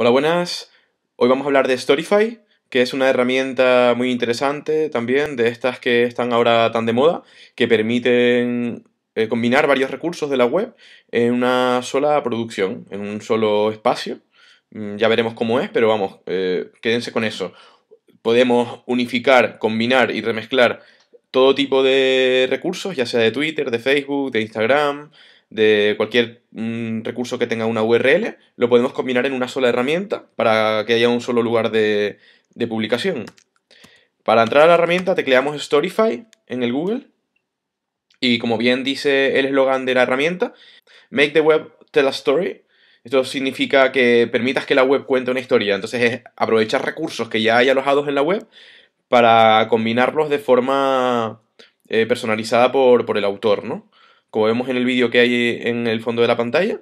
Hola, buenas. Hoy vamos a hablar de Storify, que es una herramienta muy interesante también, de estas que están ahora tan de moda, que permiten eh, combinar varios recursos de la web en una sola producción, en un solo espacio. Mm, ya veremos cómo es, pero vamos, eh, quédense con eso. Podemos unificar, combinar y remezclar todo tipo de recursos, ya sea de Twitter, de Facebook, de Instagram, de cualquier mm, recurso que tenga una URL, lo podemos combinar en una sola herramienta para que haya un solo lugar de, publicación. Para entrar a la herramienta tecleamos Storyfy en el Google y como bien dice el eslogan de la herramienta, Make the web tell a story. Esto significa que permitas que la web cuente una historia. Entonces es aprovechar recursos que ya hay alojados en la web para combinarlos de forma eh, personalizada por, por, el autor, ¿no? como vemos en el vídeo que hay en el fondo de la pantalla.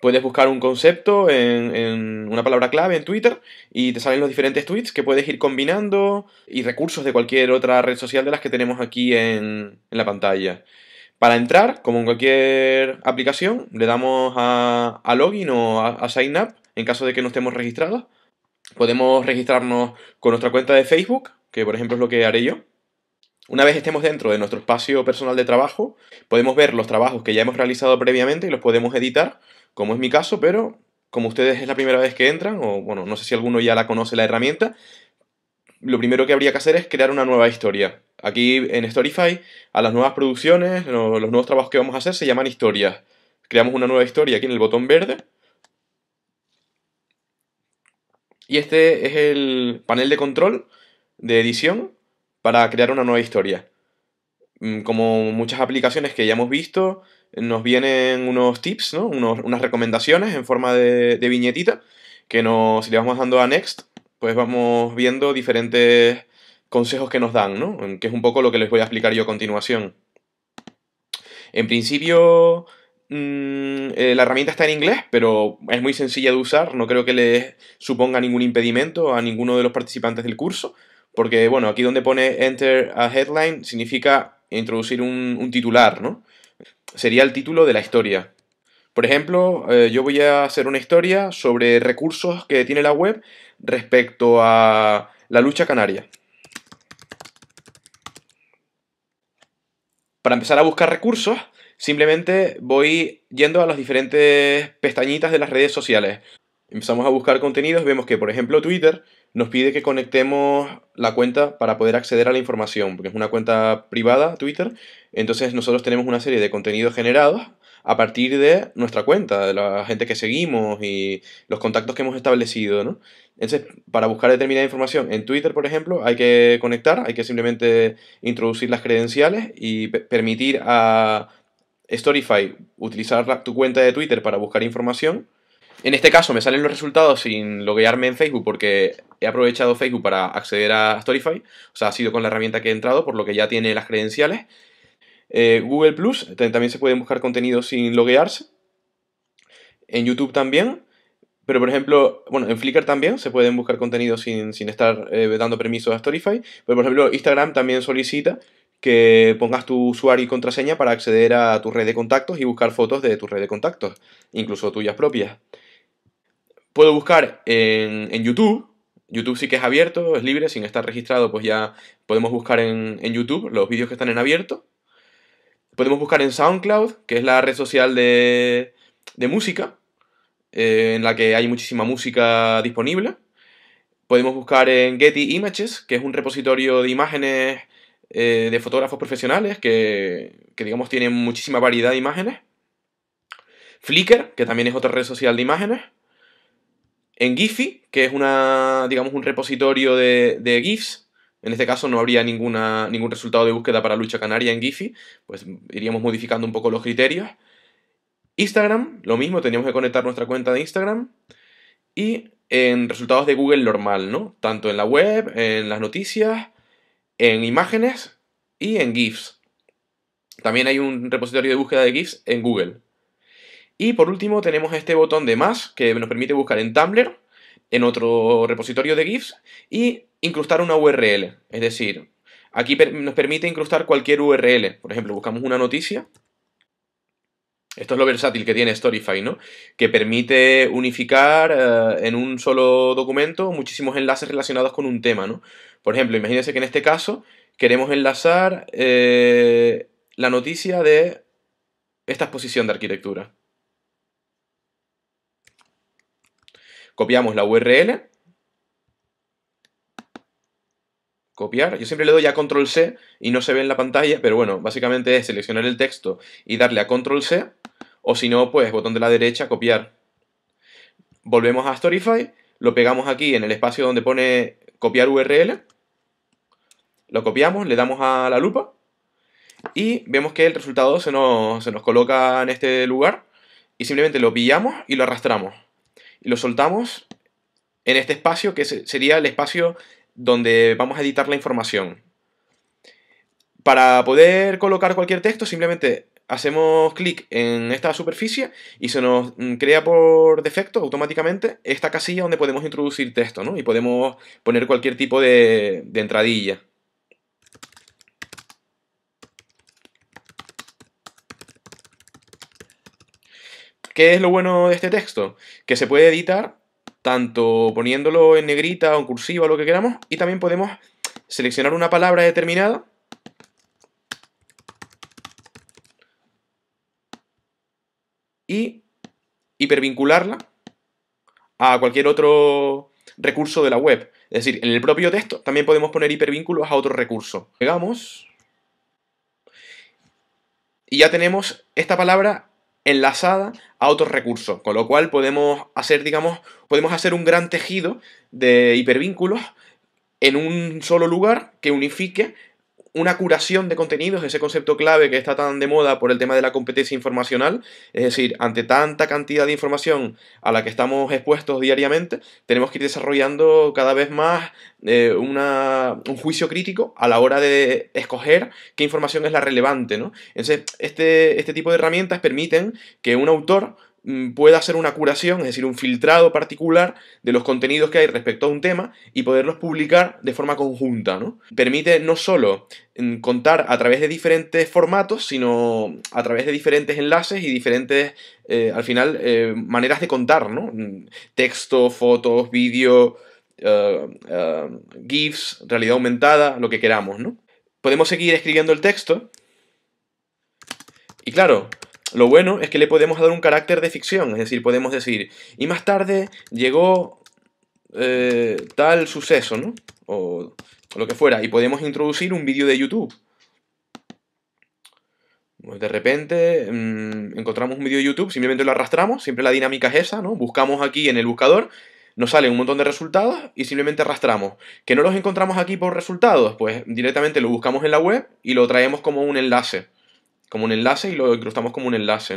Puedes buscar un concepto en, una palabra clave en Twitter y te salen los diferentes tweets que puedes ir combinando y recursos de cualquier otra red social de las que tenemos aquí en, la pantalla. Para entrar, como en cualquier aplicación, le damos a, login o a sign up en caso de que no estemos registrados. Podemos registrarnos con nuestra cuenta de Facebook, que por ejemplo es lo que haré yo. Una vez estemos dentro de nuestro espacio personal de trabajo, podemos ver los trabajos que ya hemos realizado previamente y los podemos editar, como es mi caso, pero como ustedes es la primera vez que entran, o bueno, no sé si alguno ya la conoce la herramienta, lo primero que habría que hacer es crear una nueva historia. Aquí en Storyfy, a las nuevas producciones, los nuevos trabajos que vamos a hacer se llaman historias. Creamos una nueva historia aquí en el botón verde. Y este es el panel de control de edición para crear una nueva historia. Mm, como muchas aplicaciones que ya hemos visto, nos vienen unos tips, ¿no? unas recomendaciones en forma de, viñetita que nos, si le vamos dando a Next, pues vamos viendo diferentes consejos que nos dan, ¿no? Que es un poco lo que les voy a explicar yo a continuación. En principio, mm, eh, la herramienta está en inglés, pero es muy sencilla de usar, no creo que les suponga ningún impedimento a ninguno de los participantes del curso. Porque, bueno, aquí donde pone Enter a Headline significa introducir un, titular, ¿no? Sería el título de la historia. Por ejemplo, eh, yo voy a hacer una historia sobre recursos que tiene la web respecto a la lucha canaria. Para empezar a buscar recursos, simplemente voy yendo a las diferentes pestañitas de las redes sociales. Empezamos a buscar contenidos, vemos que, por ejemplo, Twitter nos pide que conectemos la cuenta para poder acceder a la información, porque es una cuenta privada, Twitter. Entonces nosotros tenemos una serie de contenidos generados a partir de nuestra cuenta, de la gente que seguimos y los contactos que hemos establecido, ¿no? Entonces, para buscar determinada información en Twitter, por ejemplo, hay que conectar, hay que simplemente introducir las credenciales y permitir a Storify utilizar tu cuenta de Twitter para buscar información en este caso me salen los resultados sin loguearme en Facebook porque he aprovechado Facebook para acceder a Storify. O sea, ha sido con la herramienta que he entrado, por lo que ya tiene las credenciales. Eh, Google Plus, también se pueden buscar contenido sin loguearse. En YouTube también. Pero por ejemplo, bueno, en Flickr también se pueden buscar contenidos sin, estar eh, dando permiso a Storify. Pero por ejemplo, Instagram también solicita que pongas tu usuario y contraseña para acceder a tu red de contactos y buscar fotos de tu red de contactos, incluso tuyas propias. Puedo buscar en, YouTube. YouTube sí que es abierto, es libre, sin estar registrado, pues ya podemos buscar en, YouTube los vídeos que están en abierto. Podemos buscar en SoundCloud, que es la red social de, música, eh, en la que hay muchísima música disponible. Podemos buscar en Getty Images, que es un repositorio de imágenes eh, de fotógrafos profesionales que, que, digamos, tienen muchísima variedad de imágenes. Flickr, que también es otra red social de imágenes en Giphy, que es una, digamos, un repositorio de, GIFs. En este caso no habría ninguna, ningún resultado de búsqueda para lucha canaria en Giphy, pues iríamos modificando un poco los criterios. Instagram, lo mismo, teníamos que conectar nuestra cuenta de Instagram. Y en resultados de Google normal, ¿no? Tanto en la web, en las noticias, en imágenes y en GIFs. También hay un repositorio de búsqueda de GIFs en Google. Y por último tenemos este botón de más que nos permite buscar en Tumblr, en otro repositorio de GIFs y incrustar una URL. Es decir, aquí nos permite incrustar cualquier URL. Por ejemplo, buscamos una noticia. Esto es lo versátil que tiene Storify, ¿no? Que permite unificar eh, en un solo documento muchísimos enlaces relacionados con un tema, ¿no? Por ejemplo, imagínense que en este caso queremos enlazar eh, la noticia de esta exposición de arquitectura. copiamos la URL, copiar. Yo siempre le doy a control C y no se ve en la pantalla, pero bueno, básicamente es seleccionar el texto y darle a control C, o si no, pues botón de la derecha, copiar. Volvemos a Storyfy, lo pegamos aquí en el espacio donde pone copiar URL, lo copiamos, le damos a la lupa y vemos que el resultado se nos, se nos coloca en este lugar y simplemente lo pillamos y lo arrastramos y lo soltamos en este espacio que sería el espacio donde vamos a editar la información. Para poder colocar cualquier texto simplemente hacemos clic en esta superficie y se nos mm, crea por defecto automáticamente esta casilla donde podemos introducir texto ¿no? y podemos poner cualquier tipo de, de entradilla. ¿Qué es lo bueno de este texto? Que se puede editar tanto poniéndolo en negrita o en cursiva, lo que queramos, y también podemos seleccionar una palabra determinada y hipervincularla a cualquier otro recurso de la web. Es decir, en el propio texto también podemos poner hipervínculos a otro recurso. Pegamos. Y ya tenemos esta palabra enlazada a otros recursos, con lo cual podemos hacer, digamos, podemos hacer un gran tejido de hipervínculos en un solo lugar que unifique una curación de contenidos, ese concepto clave que está tan de moda por el tema de la competencia informacional, es decir, ante tanta cantidad de información a la que estamos expuestos diariamente, tenemos que ir desarrollando cada vez más eh, una, un juicio crítico a la hora de escoger qué información es la relevante. ¿no? Entonces, este, este tipo de herramientas permiten que un autor Mm, Puede hacer una curación, es decir, un filtrado particular de los contenidos que hay respecto a un tema y poderlos publicar de forma conjunta. ¿no? Permite no solo mm, contar a través de diferentes formatos, sino a través de diferentes enlaces y diferentes, eh, al final, eh, maneras de contar, ¿no? Mm, texto, fotos, vídeo, eh, GIFs, realidad aumentada, lo que queramos, ¿no? Podemos seguir escribiendo el texto. Y claro, lo bueno es que le podemos dar un carácter de ficción, es decir, podemos decir, y más tarde llegó eh, tal suceso, ¿no? O, lo que fuera, y podemos introducir un vídeo de YouTube. Pues de repente mm, encontramos un vídeo de YouTube, simplemente lo arrastramos, siempre la dinámica es esa, ¿no? Buscamos aquí en el buscador, nos salen un montón de resultados y simplemente arrastramos. ¿Que no los encontramos aquí por resultados? Pues directamente lo buscamos en la web y lo traemos como un enlace como un enlace y lo incrustamos como un enlace,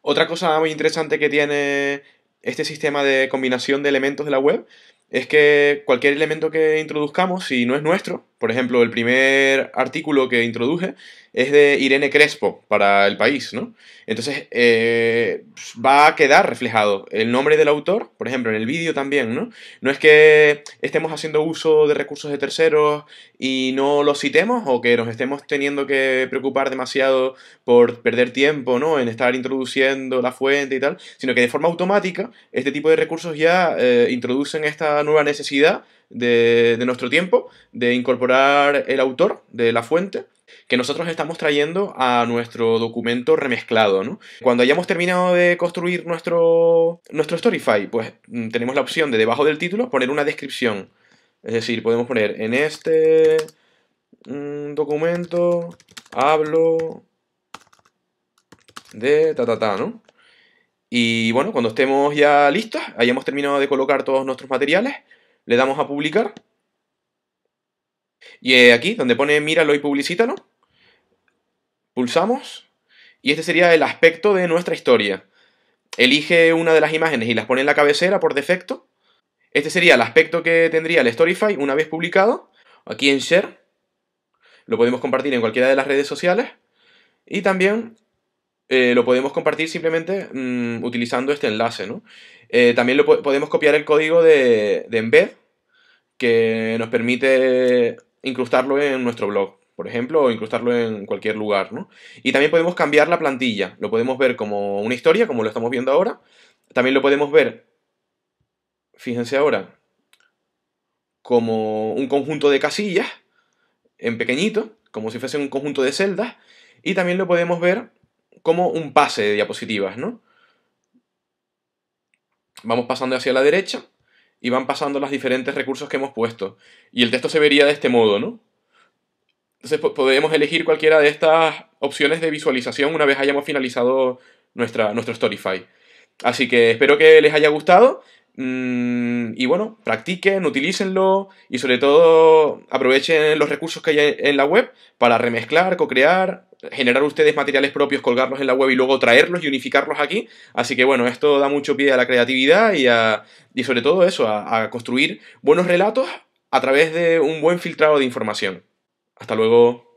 Otra cosa muy interesante que tiene este sistema de combinación de elementos de la web es que cualquier elemento que introduzcamos, si no es nuestro, por ejemplo, el primer artículo que introduje es de Irene Crespo para El País, ¿no? Entonces, eh, va a quedar reflejado el nombre del autor, por ejemplo, en el vídeo también, ¿no? No es que estemos haciendo uso de recursos de terceros y no los citemos o que nos estemos teniendo que preocupar demasiado por perder tiempo, ¿no? En estar introduciendo la fuente y tal, sino que de forma automática este tipo de recursos ya eh, introducen esta nueva necesidad de, nuestro tiempo, de incorporar el autor de la fuente, que nosotros estamos trayendo a nuestro documento remezclado, Cuando hayamos terminado de construir nuestro, nuestro storyfy pues mm, tenemos la opción de debajo del título poner una descripción. Es decir, podemos poner en este mm, documento hablo de ta ta ta, ¿no? Y bueno, cuando estemos ya listos, hayamos terminado de colocar todos nuestros materiales, le damos a publicar. Y eh, aquí, donde pone míralo y publicítalo, pulsamos. Y este sería el aspecto de nuestra historia. Elige una de las imágenes y las pone en la cabecera por defecto. Este sería el aspecto que tendría el Storyfy una vez publicado. Aquí en Share. Lo podemos compartir en cualquiera de las redes sociales. Y también eh, lo podemos compartir simplemente mm, utilizando este enlace, ¿no? Eh, también lo podemos copiar el código de, de embed que nos permite incrustarlo en nuestro blog, por ejemplo, o incrustarlo en cualquier lugar, ¿no? Y también podemos cambiar la plantilla, lo podemos ver como una historia, como lo estamos viendo ahora, también lo podemos ver, fíjense ahora, como un conjunto de casillas, en pequeñito, como si fuese un conjunto de celdas, y también lo podemos ver como un pase de diapositivas, ¿no? Vamos pasando hacia la derecha y van pasando los diferentes recursos que hemos puesto. Y el texto se vería de este modo, ¿no? Entonces podemos elegir cualquiera de estas opciones de visualización una vez hayamos finalizado nuestra, nuestro Storyfy. Así que espero que les haya gustado. Mm, y bueno, practiquen, utilícenlo y sobre todo aprovechen los recursos que hay en la web para remezclar, co-crear, generar ustedes materiales propios, colgarlos en la web y luego traerlos y unificarlos aquí. Así que bueno, esto da mucho pie a la creatividad y, a, y sobre todo eso, a construir buenos relatos a través de un buen filtrado de información. Hasta luego.